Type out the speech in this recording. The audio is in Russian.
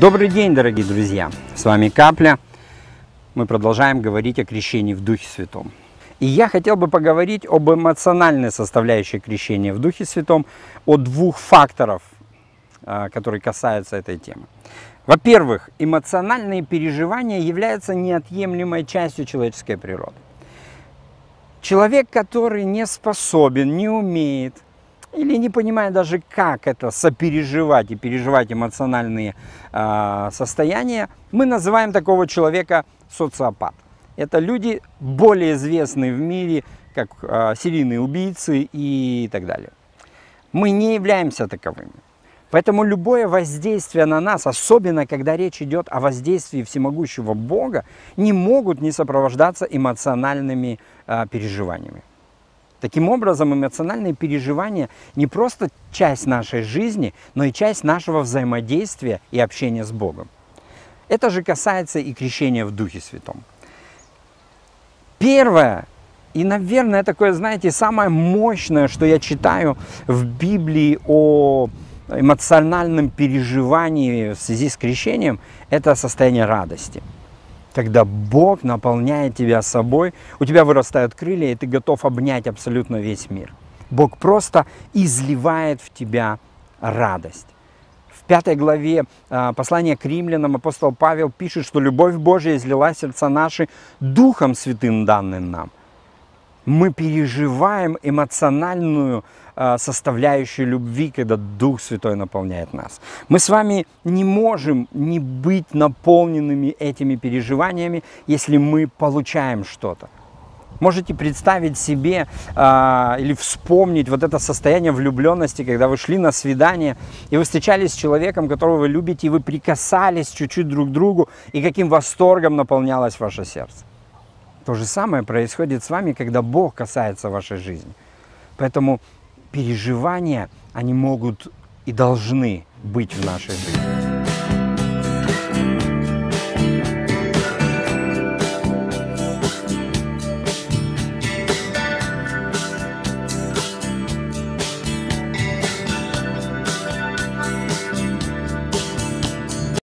Добрый день, дорогие друзья! С вами Капля. Мы продолжаем говорить о крещении в Духе Святом. И я хотел бы поговорить об эмоциональной составляющей крещения в Духе Святом, о двух факторах, а, которые касаются этой темы. Во-первых, эмоциональные переживания являются неотъемлемой частью человеческой природы. Человек, который не способен, не умеет или не понимая даже, как это сопереживать и переживать эмоциональные э, состояния, мы называем такого человека социопат. Это люди, более известные в мире, как э, серийные убийцы и так далее. Мы не являемся таковыми. Поэтому любое воздействие на нас, особенно когда речь идет о воздействии всемогущего Бога, не могут не сопровождаться эмоциональными э, переживаниями. Таким образом, эмоциональные переживания не просто часть нашей жизни, но и часть нашего взаимодействия и общения с Богом. Это же касается и крещения в Духе Святом. Первое, и, наверное, такое, знаете, самое мощное, что я читаю в Библии о эмоциональном переживании в связи с крещением, это состояние радости – когда Бог наполняет тебя собой, у тебя вырастают крылья, и ты готов обнять абсолютно весь мир. Бог просто изливает в тебя радость. В пятой главе а, послания к римлянам апостол Павел пишет, что любовь Божия излила сердца наши Духом Святым данным нам – мы переживаем эмоциональную э, составляющую любви, когда Дух Святой наполняет нас. Мы с вами не можем не быть наполненными этими переживаниями, если мы получаем что-то. Можете представить себе э, или вспомнить вот это состояние влюбленности, когда вы шли на свидание, и вы встречались с человеком, которого вы любите, и вы прикасались чуть-чуть друг к другу, и каким восторгом наполнялось ваше сердце. То же самое происходит с вами, когда Бог касается вашей жизни. Поэтому переживания, они могут и должны быть в нашей жизни.